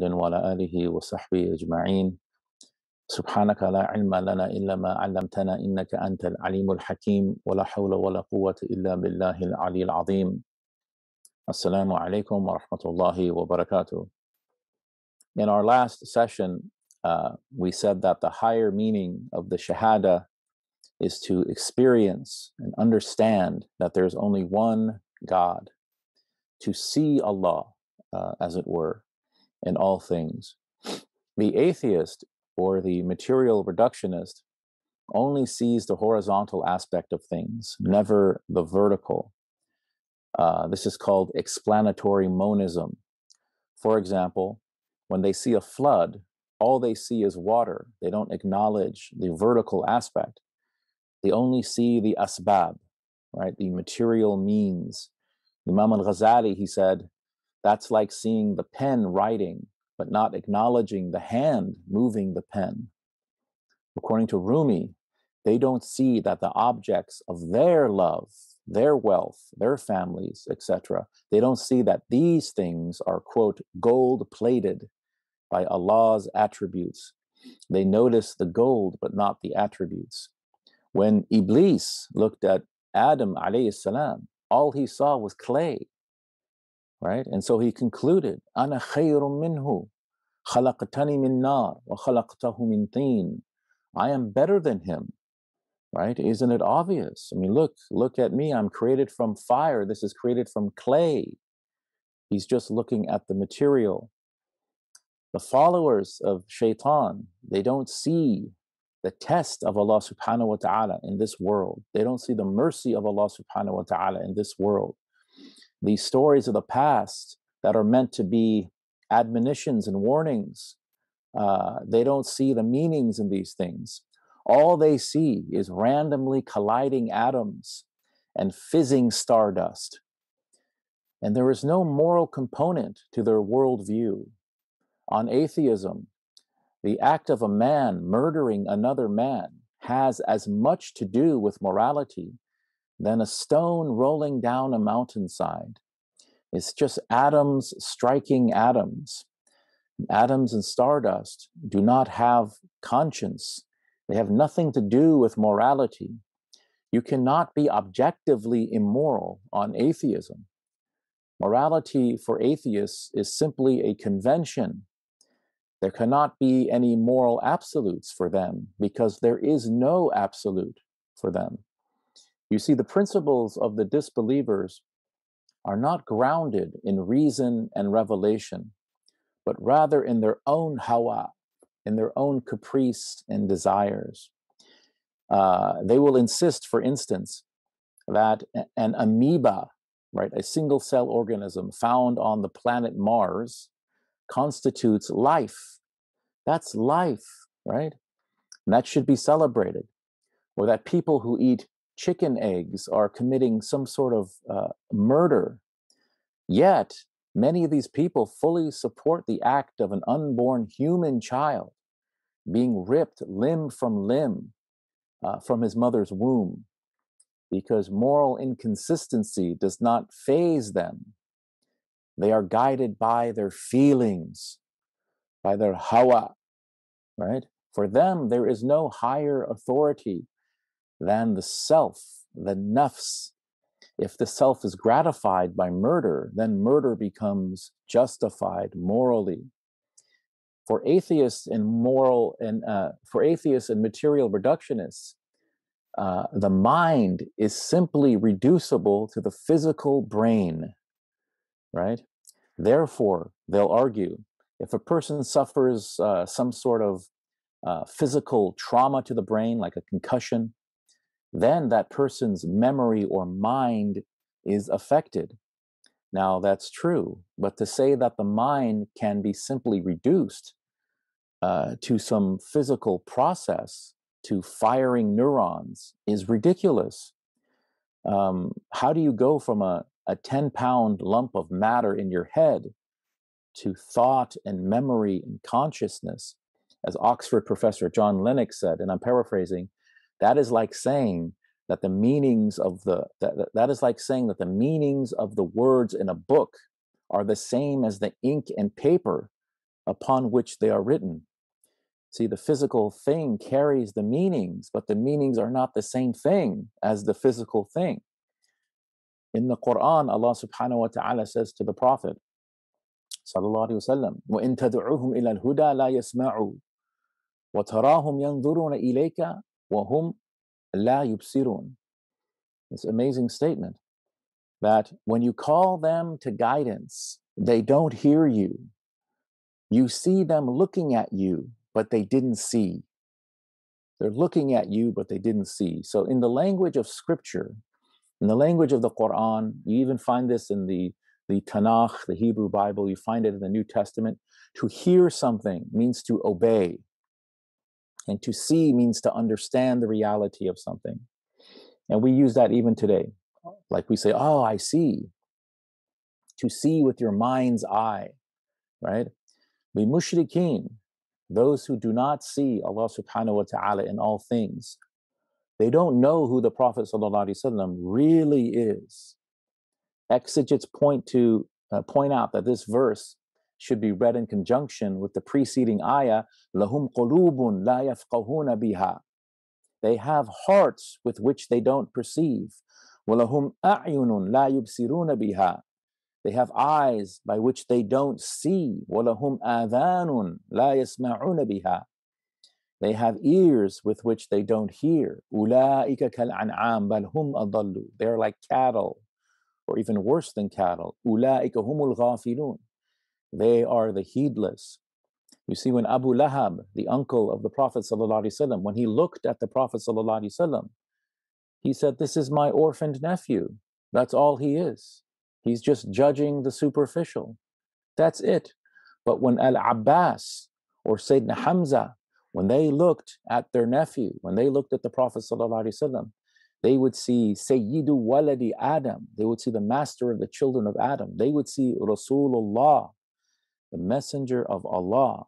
محمد وعلى آله وصحبه أجمعين سبحانك لا علم لنا إلا ما علمتنا إنك أنت العليم الحكيم ولا حول ولا قوة إلا بالله العلي العظيم Assalamu alaikum wa rahmatullahi wa barakatuh. In our last session, uh, we said that the higher meaning of the Shahada is to experience and understand that there's only one God, to see Allah, uh, as it were, in all things. The atheist or the material reductionist only sees the horizontal aspect of things, never the vertical. Uh, this is called explanatory monism. For example, when they see a flood, all they see is water. They don't acknowledge the vertical aspect. They only see the asbab, right? The material means. Imam al Ghazali, he said, that's like seeing the pen writing, but not acknowledging the hand moving the pen. According to Rumi, they don't see that the objects of their love, their wealth, their families, etc., they don't see that these things are, quote, gold plated by Allah's attributes. They notice the gold, but not the attributes. When Iblis looked at Adam, alayhi salam, all he saw was clay right? And so he concluded, "Ana khayrun minhu, khalaqtani min nar wa khalaqtahu min teen." I am better than him, right? Isn't it obvious? I mean, look, look at me. I'm created from fire. This is created from clay. He's just looking at the material. The followers of shaitan, they don't see the test of Allah subhanahu wa ta'ala in this world. They don't see the mercy of Allah subhanahu wa ta'ala in this world these stories of the past that are meant to be admonitions and warnings. Uh, they don't see the meanings in these things. All they see is randomly colliding atoms and fizzing stardust. And there is no moral component to their worldview. On atheism, the act of a man murdering another man has as much to do with morality than a stone rolling down a mountainside. It's just atoms striking atoms. Atoms and stardust do not have conscience, they have nothing to do with morality. You cannot be objectively immoral on atheism. Morality for atheists is simply a convention. There cannot be any moral absolutes for them because there is no absolute for them. You see, the principles of the disbelievers are not grounded in reason and revelation, but rather in their own hawa, in their own caprice and desires. Uh, they will insist, for instance, that an amoeba, right, a single cell organism found on the planet Mars, constitutes life. That's life, right? And that should be celebrated. Or that people who eat chicken eggs are committing some sort of uh, murder. Yet, many of these people fully support the act of an unborn human child being ripped limb from limb uh, from his mother's womb because moral inconsistency does not phase them. They are guided by their feelings, by their hawa, right? For them, there is no higher authority than the self, the nafs. If the self is gratified by murder, then murder becomes justified morally. For atheists and moral and uh, for atheists and material reductionists, uh, the mind is simply reducible to the physical brain, right? Therefore, they'll argue if a person suffers uh, some sort of uh, physical trauma to the brain, like a concussion, then that person's memory or mind is affected. Now, that's true, but to say that the mind can be simply reduced uh, to some physical process, to firing neurons, is ridiculous. Um, how do you go from a, a 10 pound lump of matter in your head to thought and memory and consciousness? As Oxford professor John Lennox said, and I'm paraphrasing, that is like saying that the meanings of the that, that is like saying that the meanings of the words in a book are the same as the ink and paper upon which they are written. See, the physical thing carries the meanings, but the meanings are not the same thing as the physical thing. In the Quran, Allah subhanahu wa ta'ala says to the Prophet, sallallahu alayhi wasallam, وَهُمْ لَا يُبْصِرُونَ This amazing statement that when you call them to guidance, they don't hear you. You see them looking at you, but they didn't see. They're looking at you, but they didn't see. So, in the language of scripture, in the language of the Quran, you even find this in the, the Tanakh, the Hebrew Bible, you find it in the New Testament. To hear something means to obey. And to see means to understand the reality of something. And we use that even today. Like we say, oh, I see. To see with your mind's eye, right? The mushrikeen, those who do not see Allah subhanahu wa ta'ala in all things, they don't know who the Prophet really is. Exegetes point to uh, point out that this verse should be read in conjunction with the preceding ayah, Lahum qulubun la يَفْقَهُونَ biha." They have hearts with which they don't perceive. hum a'yunun la يُبْصِرُونَ biha." They have eyes by which they don't see. وَلَهُمْ آذَانٌ لَا يَسْمَعُونَ biha. They have ears with which they don't hear. أُولَٰئِكَ كَالْعَنْعَامِ bal hum أَضَلُّ They are like cattle, or even worse than cattle. أُولَٰئِكَ humul الْغَافِلُونَ they are the heedless. You see, when Abu Lahab, the uncle of the Prophet, ﷺ, when he looked at the Prophet, ﷺ, he said, This is my orphaned nephew. That's all he is. He's just judging the superficial. That's it. But when Al Abbas or Sayyidina Hamza, when they looked at their nephew, when they looked at the Prophet, ﷺ, they would see Sayyidu Waladi Adam. They would see the master of the children of Adam. They would see Rasulullah the messenger of Allah.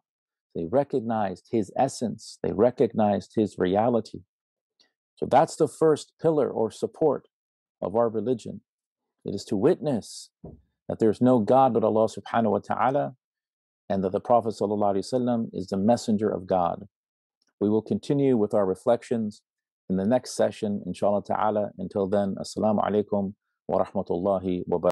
They recognized his essence, they recognized his reality. So that's the first pillar or support of our religion. It is to witness that there is no God but Allah subhanahu wa ta'ala and that the Prophet ﷺ is the messenger of God. We will continue with our reflections in the next session, inshallah ta'ala. Until then, assalamu alaikum wa rahmatullahi wa barakatuh.